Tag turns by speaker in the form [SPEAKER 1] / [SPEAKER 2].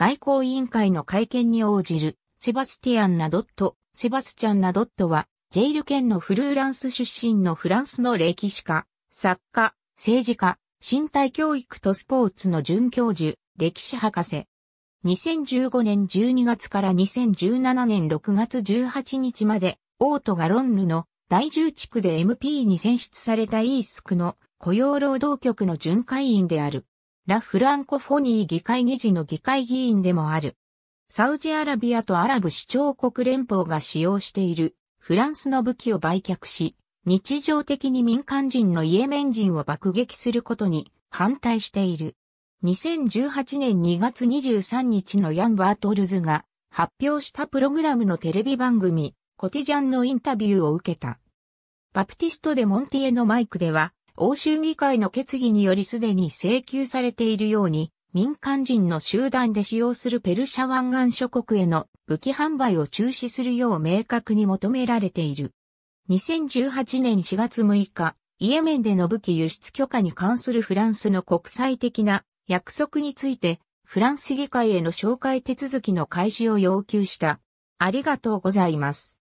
[SPEAKER 1] 外交委員会の会見に応じる、セバスティアン・ナドット、セバスチャン・ナドットは、ジェイル県のフルーランス出身のフランスの歴史家、作家、政治家、身体教育とスポーツの准教授、歴史博士。2015年12月から2017年6月18日まで、オートがロンヌの第10地区で MP に選出されたイースクの雇用労働局の巡回員である。ラ・フランコフォニー議会議事の議会議員でもある。サウジアラビアとアラブ首長国連邦が使用しているフランスの武器を売却し、日常的に民間人のイエメン人を爆撃することに反対している。2018年2月23日のヤン・バートルズが発表したプログラムのテレビ番組、コティジャンのインタビューを受けた。バプティスト・デ・モンティエのマイクでは、欧州議会の決議によりすでに請求されているように、民間人の集団で使用するペルシャ湾岸諸国への武器販売を中止するよう明確に求められている。2018年4月6日、イエメンでの武器輸出許可に関するフランスの国際的な約束について、フランス議会への紹介手続きの開始を要求した。ありがとうございます。